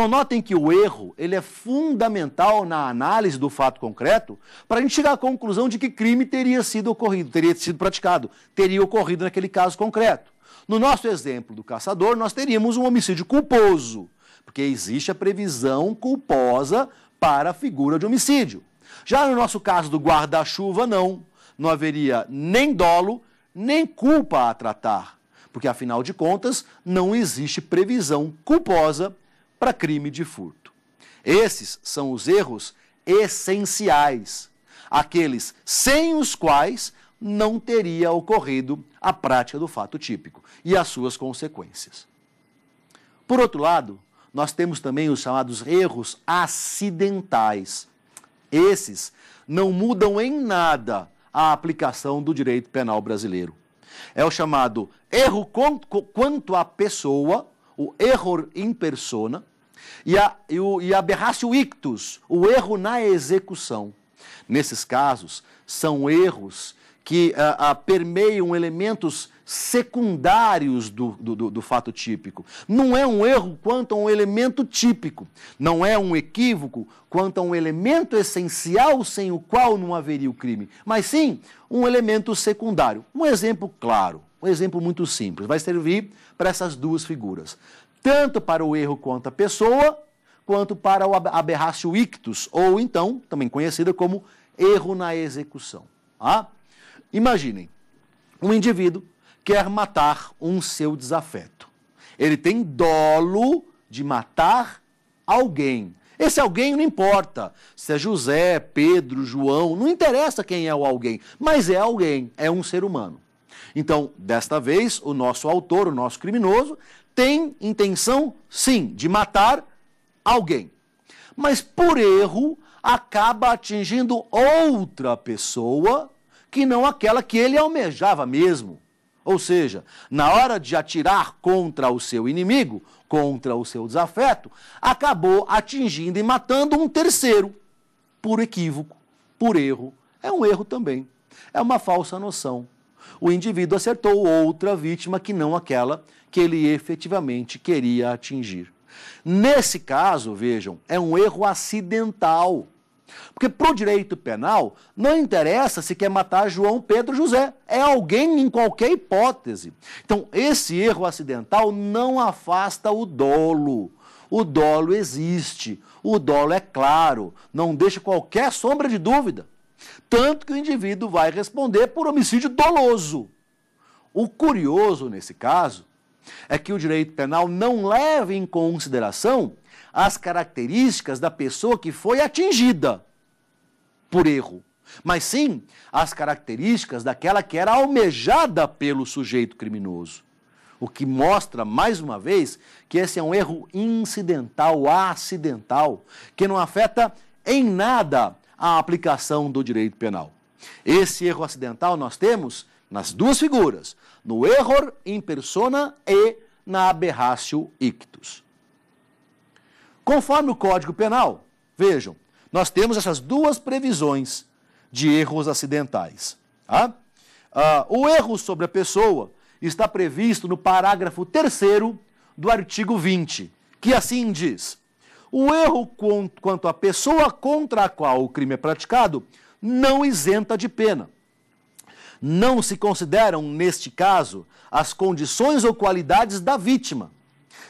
Então notem que o erro ele é fundamental na análise do fato concreto para a gente chegar à conclusão de que crime teria sido ocorrido, teria sido praticado, teria ocorrido naquele caso concreto. No nosso exemplo do caçador, nós teríamos um homicídio culposo, porque existe a previsão culposa para a figura de homicídio. Já no nosso caso do guarda-chuva, não. Não haveria nem dolo, nem culpa a tratar, porque afinal de contas, não existe previsão culposa para crime de furto. Esses são os erros essenciais, aqueles sem os quais não teria ocorrido a prática do fato típico e as suas consequências. Por outro lado, nós temos também os chamados erros acidentais. Esses não mudam em nada a aplicação do direito penal brasileiro. É o chamado erro quanto à pessoa o error in persona, e a, e, o, e a aberratio ictus, o erro na execução. Nesses casos, são erros que ah, ah, permeiam elementos secundários do, do, do, fato típico. Não é um erro quanto a um elemento típico. Não é um equívoco quanto a um elemento essencial sem o qual não haveria o crime. Mas sim um elemento secundário. Um exemplo claro. Um exemplo muito simples, vai servir para essas duas figuras, tanto para o erro quanto a pessoa, quanto para o aberratio ictus, ou então, também conhecida como erro na execução. Ah? Imaginem, um indivíduo quer matar um seu desafeto. Ele tem dolo de matar alguém. Esse alguém não importa se é José, Pedro, João, não interessa quem é o alguém, mas é alguém, é um ser humano. Então, desta vez, o nosso autor, o nosso criminoso, tem intenção, sim, de matar alguém. Mas por erro, acaba atingindo outra pessoa que não aquela que ele almejava mesmo. Ou seja, na hora de atirar contra o seu inimigo, contra o seu desafeto, acabou atingindo e matando um terceiro por equívoco, por erro. É um erro também. É uma falsa noção o indivíduo acertou outra vítima que não aquela que ele efetivamente queria atingir. Nesse caso, vejam, é um erro acidental. Porque para o direito penal, não interessa se quer matar João, Pedro, José. É alguém em qualquer hipótese. Então, esse erro acidental não afasta o dolo. O dolo existe, o dolo é claro, não deixa qualquer sombra de dúvida tanto que o indivíduo vai responder por homicídio doloso. O curioso nesse caso é que o direito penal não leva em consideração as características da pessoa que foi atingida por erro, mas sim as características daquela que era almejada pelo sujeito criminoso. O que mostra, mais uma vez, que esse é um erro incidental, acidental, que não afeta em nada à aplicação do direito penal. Esse erro acidental nós temos nas duas figuras, no error in persona e na aberratio ictus. Conforme o Código Penal, vejam, nós temos essas duas previsões de erros acidentais. Tá? Ah, o erro sobre a pessoa está previsto no parágrafo 3 do artigo 20, que assim diz: o erro quanto à pessoa contra a qual o crime é praticado não isenta de pena. Não se consideram, neste caso, as condições ou qualidades da vítima,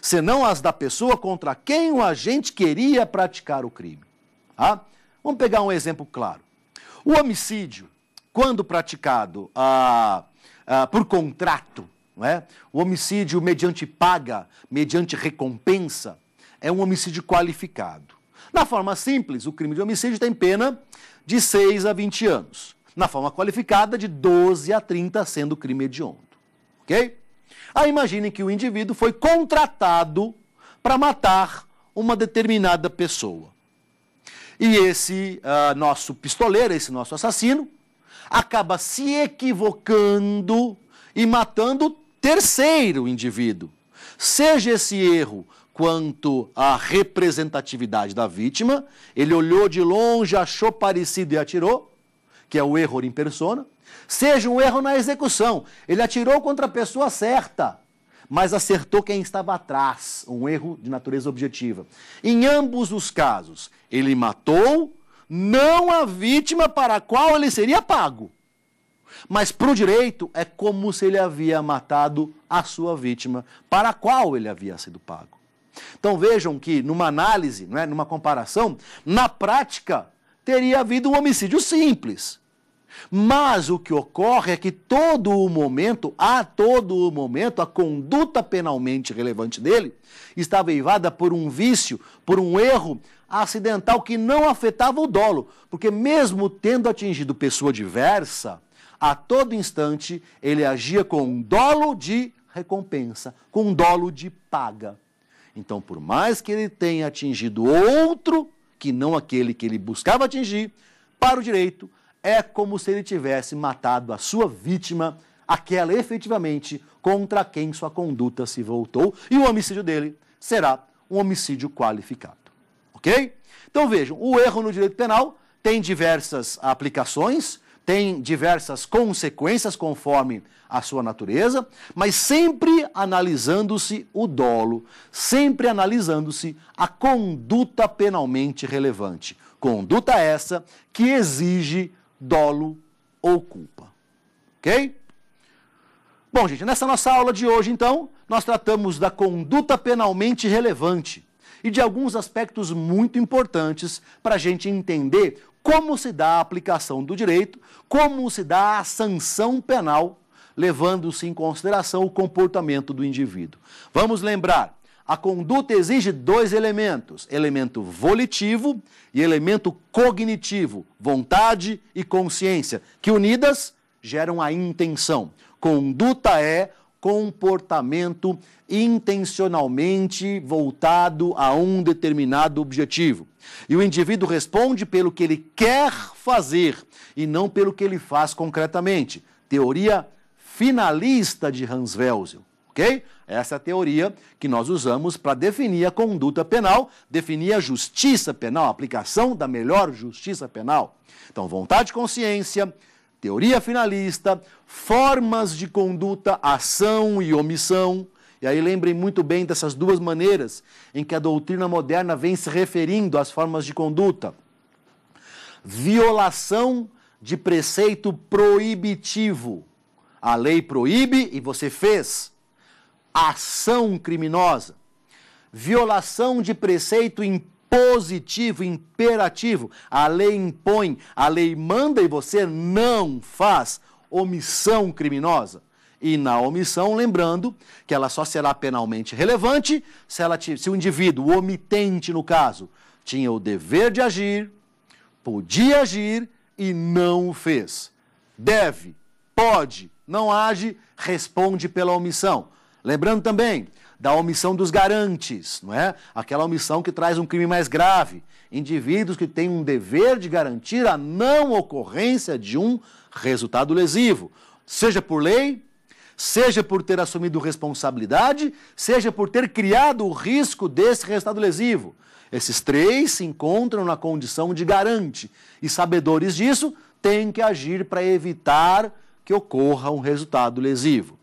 senão as da pessoa contra quem o agente queria praticar o crime. Tá? Vamos pegar um exemplo claro. O homicídio, quando praticado ah, ah, por contrato, é? o homicídio mediante paga, mediante recompensa, é um homicídio qualificado. Na forma simples, o crime de homicídio tem pena de 6 a 20 anos. Na forma qualificada, de 12 a 30, sendo crime hediondo. Ok? Aí imagine que o indivíduo foi contratado para matar uma determinada pessoa. E esse uh, nosso pistoleiro, esse nosso assassino, acaba se equivocando e matando terceiro indivíduo. Seja esse erro quanto à representatividade da vítima, ele olhou de longe, achou parecido e atirou, que é o erro in persona, seja um erro na execução, ele atirou contra a pessoa certa, mas acertou quem estava atrás, um erro de natureza objetiva. Em ambos os casos, ele matou não a vítima para a qual ele seria pago. Mas para o direito é como se ele havia matado a sua vítima para a qual ele havia sido pago. Então vejam que numa análise, né, numa comparação, na prática teria havido um homicídio simples. Mas o que ocorre é que todo o momento, a todo o momento, a conduta penalmente relevante dele está veivada por um vício, por um erro acidental que não afetava o dolo, porque mesmo tendo atingido pessoa diversa, a todo instante ele agia com um dolo de recompensa, com um dolo de paga. Então, por mais que ele tenha atingido outro que não aquele que ele buscava atingir, para o direito é como se ele tivesse matado a sua vítima, aquela efetivamente contra quem sua conduta se voltou, e o homicídio dele será um homicídio qualificado. Ok? Então vejam, o erro no direito penal tem diversas aplicações tem diversas consequências conforme a sua natureza, mas sempre analisando-se o dolo, sempre analisando-se a conduta penalmente relevante. Conduta essa que exige dolo ou culpa. Ok? Bom, gente, nessa nossa aula de hoje, então, nós tratamos da conduta penalmente relevante e de alguns aspectos muito importantes para a gente entender como se dá a aplicação do direito, como se dá a sanção penal, levando-se em consideração o comportamento do indivíduo. Vamos lembrar. A conduta exige dois elementos: elemento volitivo e elemento cognitivo, vontade e consciência, que unidas geram a intenção. Conduta é comportamento intencionalmente voltado a um determinado objetivo. E o indivíduo responde pelo que ele quer fazer e não pelo que ele faz concretamente. Teoria finalista de Hans Welsel, ok? Essa é a teoria que nós usamos para definir a conduta penal, definir a justiça penal, a aplicação da melhor justiça penal. Então, vontade de consciência, teoria finalista, formas de conduta, ação e omissão. E aí lembrem muito bem dessas duas maneiras em que a doutrina moderna vem se referindo às formas de conduta. Violação de preceito proibitivo. A lei proíbe e você fez. Ação criminosa. Violação de preceito implícito positivo, imperativo. A lei impõe, a lei manda e você não faz omissão criminosa. E na omissão, lembrando que ela só será penalmente relevante se, ela, se o indivíduo, o omitente no caso, tinha o dever de agir, podia agir e não o fez. Deve, pode, não age, responde pela omissão. Lembrando também, da omissão dos garantes, não é? Aquela omissão que traz um crime mais grave. Indivíduos que têm um dever de garantir a não ocorrência de um resultado lesivo, seja por lei, seja por ter assumido responsabilidade, seja por ter criado o risco desse resultado lesivo. Esses três se encontram na condição de garante e, sabedores disso, têm que agir para evitar que ocorra um resultado lesivo.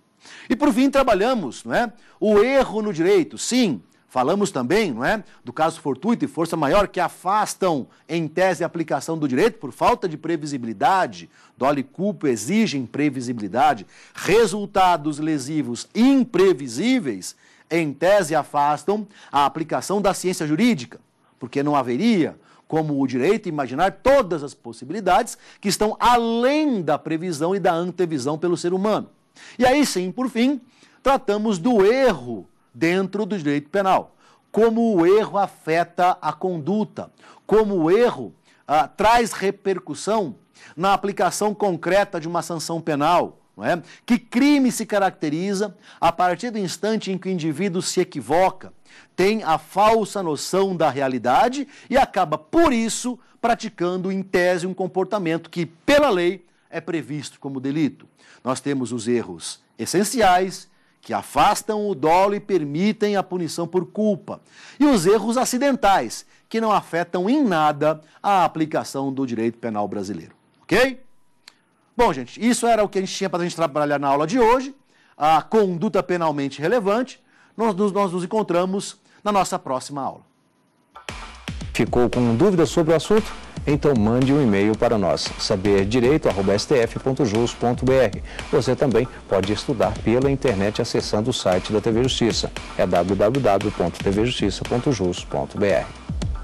E por fim, trabalhamos não é, o erro no direito. Sim, Falamos também, não é, do caso fortuito e força maior que afastam em tese a aplicação do direito por falta de previsibilidade. e culpa exigem previsibilidade. Resultados lesivos imprevisíveis em tese afastam a aplicação da ciência jurídica, porque não haveria como o direito imaginar todas as possibilidades que estão além da previsão e da antevisão pelo ser humano. E aí sim, por fim, tratamos do erro dentro do direito penal. Como o erro afeta a conduta, como o erro ah, traz repercussão na aplicação concreta de uma sanção penal. É? Que crime se caracteriza a partir do instante em que o indivíduo se equivoca, tem a falsa noção da realidade e acaba, por isso, praticando em tese um comportamento que, pela lei, é previsto como delito. Nós temos os erros essenciais, que afastam o dolo e permitem a punição por culpa, e os erros acidentais, que não afetam em nada a aplicação do direito penal brasileiro. Ok? Bom, gente, isso era o que a gente tinha para a gente trabalhar na aula de hoje, a conduta penalmente relevante. Nós, nós nos encontramos na nossa próxima aula. Ficou com dúvidas sobre o assunto? Então mande um e-mail para nós, saberdireito.stf.jus.br. Você também pode estudar pela internet acessando o site da TV Justiça. É www.tvjustiça.jus.br.